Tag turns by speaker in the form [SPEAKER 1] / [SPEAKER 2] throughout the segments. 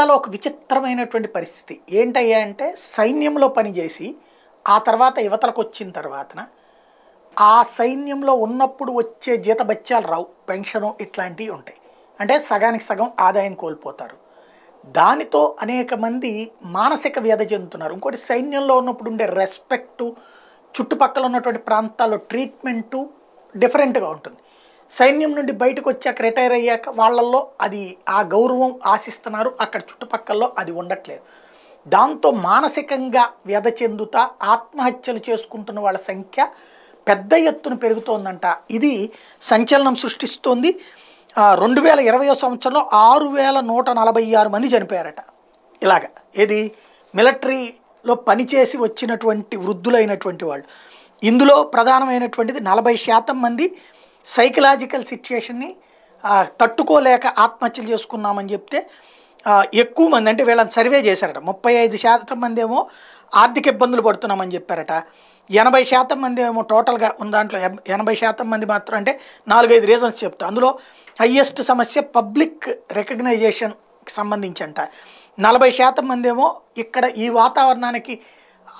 [SPEAKER 1] అమెరికాలో ఒక విచిత్రమైనటువంటి పరిస్థితి ఏంటయ్యా అంటే సైన్యంలో పనిచేసి ఆ తర్వాత యువతలకు వచ్చిన తర్వాత ఆ సైన్యంలో ఉన్నప్పుడు వచ్చే జీతబత్యాలు రావు పెన్షను ఇట్లాంటివి ఉంటాయి అంటే సగానికి సగం ఆదాయం కోల్పోతారు దానితో అనేక మంది మానసిక వ్యధ చెందుతున్నారు ఇంకోటి సైన్యంలో ఉన్నప్పుడు ఉండే రెస్పెక్టు చుట్టుపక్కల ఉన్నటువంటి ప్రాంతాల్లో ట్రీట్మెంటు డిఫరెంట్గా ఉంటుంది సైన్యం నుండి బయటకు వచ్చాక రిటైర్ అయ్యాక వాళ్ళల్లో అది ఆ గౌరవం ఆశిస్తున్నారు అక్కడ చుట్టుపక్కల్లో అది ఉండట్లేదు దాంతో మానసికంగా వ్యధ చెందుతా ఆత్మహత్యలు చేసుకుంటున్న వాళ్ళ సంఖ్య పెద్ద ఎత్తున పెరుగుతోందంట ఇది సంచలనం సృష్టిస్తోంది రెండు వేల ఇరవయో సంవత్సరంలో ఆరు వేల నూట నలభై ఆరు మంది చనిపోయారట ఇలాగ ఏది మిలటరీలో పనిచేసి వచ్చినటువంటి వృద్ధులైనటువంటి వాళ్ళు ఇందులో ప్రధానమైనటువంటిది నలభై శాతం మంది సైకలాజికల్ సిచ్యుయేషన్ని తట్టుకోలేక ఆత్మహత్యలు చేసుకున్నామని చెప్తే ఎక్కువ మంది అంటే వీళ్ళని సర్వే చేశారట ముప్పై ఐదు శాతం మంది ఏమో ఆర్థిక ఇబ్బందులు పడుతున్నామని చెప్పారట ఎనభై శాతం మంది ఏమో టోటల్గా ఉన్న దాంట్లో ఎనభై శాతం మంది మాత్రం అంటే నాలుగైదు రీజన్స్ చెప్తా అందులో హయ్యెస్ట్ సమస్య పబ్లిక్ రికగ్నైజేషన్కి సంబంధించి అంట నలభై శాతం మంది ఏమో ఇక్కడ ఈ వాతావరణానికి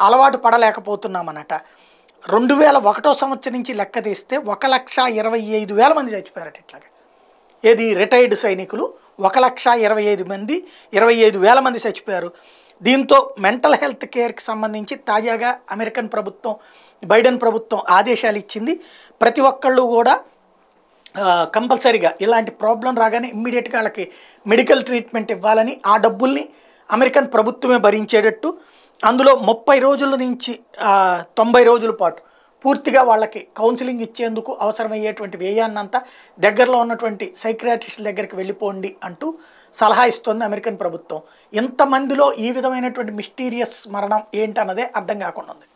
[SPEAKER 1] అలవాటు పడలేకపోతున్నామన్నట రెండు వేల ఒకటో సంవత్సరం నుంచి లెక్క తీస్తే ఒక లక్ష ఇరవై ఐదు వేల మంది చచ్చిపోయారట ఇట్లాగా ఏది రిటైర్డ్ సైనికులు ఒక లక్ష ఇరవై ఐదు మంది ఇరవై ఐదు వేల మంది చచ్చిపోయారు దీంతో మెంటల్ హెల్త్ కేర్కి సంబంధించి తాజాగా అమెరికన్ ప్రభుత్వం బైడెన్ ప్రభుత్వం ఆదేశాలు ఇచ్చింది ప్రతి ఒక్కళ్ళు కూడా కంపల్సరీగా ఇలాంటి ప్రాబ్లం రాగానే ఇమ్మీడియట్గా వాళ్ళకి మెడికల్ ట్రీట్మెంట్ ఇవ్వాలని ఆ డబ్బుల్ని అమెరికన్ ప్రభుత్వమే భరించేటట్టు అందులో ముప్పై రోజుల నుంచి తొంభై రోజుల పాటు పూర్తిగా వాళ్ళకి కౌన్సిలింగ్ ఇచ్చేందుకు అవసరమయ్యేటువంటి వ్యయాన్నంతా దగ్గరలో ఉన్నటువంటి సైక్రాటిస్ట్ దగ్గరికి వెళ్ళిపోండి అంటూ సలహా ఇస్తుంది అమెరికన్ ప్రభుత్వం ఇంతమందిలో ఈ విధమైనటువంటి మిస్టీరియస్ మరణం ఏంటన్నదే అర్థం కాకుండా ఉంది